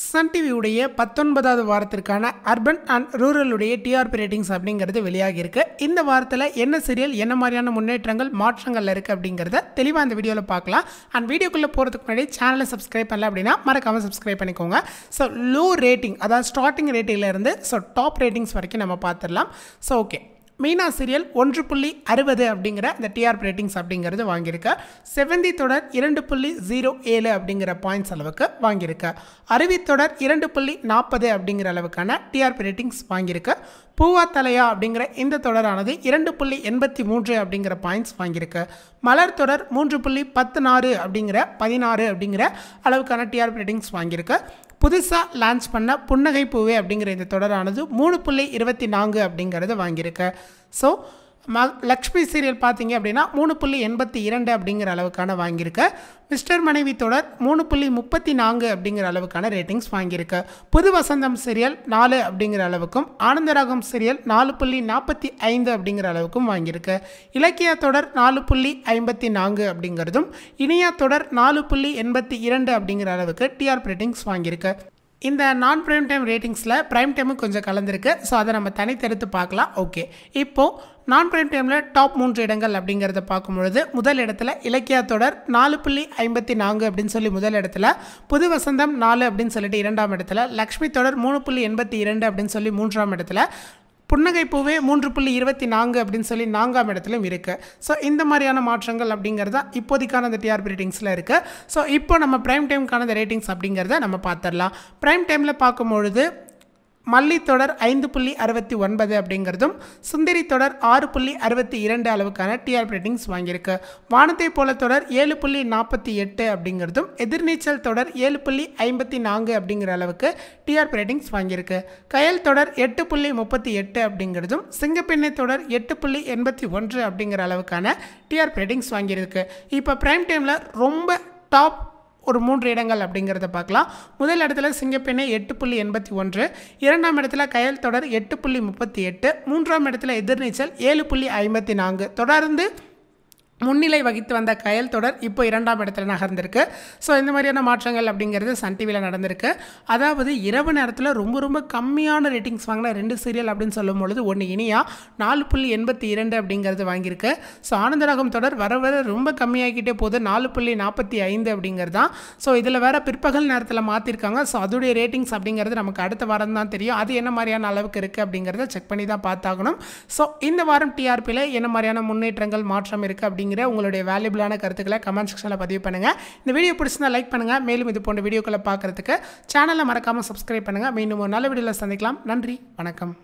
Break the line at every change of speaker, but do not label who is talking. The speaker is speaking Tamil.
சன் டிவியுடைய பத்தொன்பதாவது வாரத்திற்கான அர்பன் அண்ட் ரூரலுடைய டிஆர்பி ரேட்டிங்ஸ் அப்படிங்கிறது வெளியாகியிருக்கு இந்த வாரத்தில் என்ன சீரியல் என்ன மாதிரியான முன்னேற்றங்கள் மாற்றங்கள் இருக்குது அப்படிங்கிறத தெளிவாக அந்த வீடியோவில் பார்க்கலாம் அண்ட் வீடியோக்குள்ளே போகிறதுக்கு முன்னாடி சேனலை சப்ஸ்கிரைப் பண்ணல அப்படின்னா மறக்காமல் சப்ஸ்கிரைப் பண்ணிக்கோங்க ஸோ லோ ரேட்டிங் அதாவது ஸ்டார்டிங் ரேட்டிங்லேருந்து ஸோ டாப் ரேட்டிங்ஸ் வரைக்கும் நம்ம பார்த்துடலாம் ஸோ ஓகே மீனா சீரியல் ஒன்று புள்ளி அறுபது அப்படிங்கிற அந்த டிஆர்பி ரேட்டிங்ஸ் அப்படிங்கிறது வாங்கியிருக்க செவந்தி தொடர் இரண்டு புள்ளி ஜீரோ ஏழு அப்படிங்கிற பாயிண்ட்ஸ் அளவுக்கு வாங்கியிருக்க அருவி தொடர் இரண்டு புள்ளி நாற்பது அப்படிங்கிற அளவுக்கான டிஆர்பி ரேட்டிங்ஸ் வாங்கியிருக்க பூவா தலையா அப்படிங்கிற இந்த தொடரானது இரண்டு புள்ளி எண்பத்தி மூன்று அப்படிங்கிற பாயிண்ட்ஸ் வாங்கியிருக்கு மலர் தொடர் மூன்று புள்ளி பத்து நாறு அப்படிங்கிற பதினாறு அப்படிங்கிற அளவுக்கான டிஆர் ரேட்டிங்ஸ் வாங்கியிருக்கு புதுசாக லான்ச் பண்ண புன்னகை பூவே அப்படிங்கிற இந்த தொடரானது மூணு புள்ளி இருபத்தி நான்கு அப்படிங்கிறத வாங்கியிருக்கேன் ஸோ ம லக்ஷ்மி சீரியல் பார்த்தீங்க அப்படின்னா மூணு புள்ளி எண்பத்தி இரண்டு அப்படிங்கிற அளவுக்கான வாங்கியிருக்க மிஸ்டர் மனைவி தொடர் மூணு புள்ளி முப்பத்தி நான்கு அப்படிங்கிற அளவுக்கான ரேட்டிங்ஸ் வாங்கியிருக்கு புது வசந்தம் சீரியல் நாலு அப்படிங்கிற அளவுக்கும் ஆனந்தராகம் சீரியல் நாலு புள்ளி நாற்பத்தி ஐந்து அப்படிங்கிற அளவுக்கும் வாங்கியிருக்க இலக்கிய தொடர் நாலு புள்ளி ஐம்பத்தி நான்கு அப்படிங்கிறதும் இனியா தொடர் நாலு புள்ளி எண்பத்தி இரண்டு அப்படிங்கிற அளவுக்கு டிஆர்பி ரேட்டிங்ஸ் வாங்கியிருக்க இந்த நான் ப்ரைம் டைம் ரேட்டிங்ஸில் ப்ரைம் டைமும் கொஞ்சம் கலந்துருக்கு ஸோ அதை நம்ம தனித்தெடுத்து பார்க்கலாம் ஓகே இப்போது நான் ப்ரைம் டைமில் டாப் மூன்று இடங்கள் அப்படிங்கிறத பார்க்கும்பொழுது முதல் இடத்துல இலக்கியா தொடர் நாலு புள்ளி ஐம்பத்தி நான்கு அப்படின்னு சொல்லி முதல் இடத்துல புது வசந்தம் நாலு அப்படின்னு சொல்லிட்டு இரண்டாம் இடத்துல லக்ஷ்மி தொடர் மூணு புள்ளி எண்பத்தி இரண்டு அப்படின்னு சொல்லி மூன்றாம் இடத்துல புன்னகை பூவே மூன்று புள்ளி இருபத்தி நான்கு அப்படின்னு சொல்லி நான்காம் இடத்துலையும் இருக்குது ஸோ இந்த மாதிரியான மாற்றங்கள் அப்படிங்கிறத இப்போதைக்கான அந்த டிஆர்பி ரேட்டிங்ஸில் இருக்குது ஸோ இப்போ நம்ம ப்ரைம் டைம்க்கான அந்த ரேட்டிங்ஸ் அப்படிங்கிறத நம்ம பார்த்துடலாம் ப்ரைம் டைமில் பார்க்கும்பொழுது மல்லி தொடர் ஐந்து புள்ளி அறுபத்தி ஒன்பது அப்படிங்கிறதும் சுந்தரி தொடர் ஆறு புள்ளி அறுபத்தி இரண்டு அளவுக்கான டிஆர் ரேட்டிங்ஸ் வாங்கியிருக்கு வானத்தை போல தொடர் ஏழு புள்ளி நாற்பத்தி எட்டு அப்படிங்கிறதும் எதிர்நீச்சல் தொடர் ஏழு புள்ளி ஐம்பத்தி நான்கு அப்படிங்கிற அளவுக்கு டிஆர் ரேட்டிங்ஸ் வாங்கியிருக்கு கயல் தொடர் எட்டு புள்ளி முப்பத்தி எட்டு அப்படிங்கிறதும் சிங்கப்பெண்ணை தொடர் எட்டு புள்ளி எண்பத்தி ஒன்று அப்படிங்கிற அளவுக்கான டிஆர் ரேட்டிங்ஸ் வாங்கியிருக்கு இப்போ ப்ரைம் டைமில் ரொம்ப டாப் ஒரு மூன்று இடங்கள் அப்படிங்கிறத பார்க்கலாம் முதல் இடத்துல சிங்கப்பெண்ணை எட்டு புள்ளி எண்பத்தி ஒன்று இரண்டாம் இடத்துல கயல் தொடர் எட்டு புள்ளி முப்பத்தி எட்டு மூன்றாம் இடத்துல எதிர்நீச்சல் ஏழு புள்ளி ஐம்பத்தி நான்கு தொடர்ந்து முன்னிலை வகித்து வந்த கயல் தொடர் இப்போ இரண்டாம் இடத்துல நகர்ந்திருக்கு ஸோ இந்த மாதிரியான மாற்றங்கள் அப்படிங்கிறது சன் டிவியில் நடந்திருக்கு அதாவது இரவு நேரத்தில் ரொம்ப ரொம்ப கம்மியான ரேட்டிங்ஸ் வாங்கின ரெண்டு சீரியல் அப்படின்னு சொல்லும் பொழுது ஒன்று இனியா நாலு புள்ளி எண்பத்தி இரண்டு அப்படிங்கிறது வாங்கியிருக்கு ஸோ ஆனந்தராகம் தொடர் வர வர ரொம்ப கம்மியாகிக்கிட்டே போகுது நாலு புள்ளி நாற்பத்தி ஐந்து அப்படிங்கிறது தான் ஸோ இதில் வேறு பிற்பகல் நேரத்தில் மாற்றிருக்காங்க ஸோ அதோடைய ரேட்டிங்ஸ் அப்படிங்கிறது நமக்கு அடுத்த வாரம் தான் தெரியும் அது என்ன மாதிரியான அளவுக்கு இருக்குது அப்படிங்கிறத செக் பண்ணி தான் பார்த்தாகணும் ஸோ இந்த வாரம் டிஆர்பியில் என்ன மாதிரியான முன்னேற்றங்கள் மாற்றம் இருக்குது அப்படிங்கிற அப்படிங்கிற உங்களுடைய வேல்யூபிளான கருத்துக்களை கமெண்ட் செக்ஷனில் பதிவு பண்ணுங்கள் இந்த வீடியோ பிடிச்சிருந்தா லைக் பண்ணுங்கள் மேலும் இது போன்ற வீடியோக்களை பார்க்குறதுக்கு சேனலை மறக்காமல் சப்ஸ்கிரைப் பண்ணுங்கள் மீண்டும் ஒரு நல்ல வீடியோவில் சந்திக்கலாம் நன்றி வணக்கம்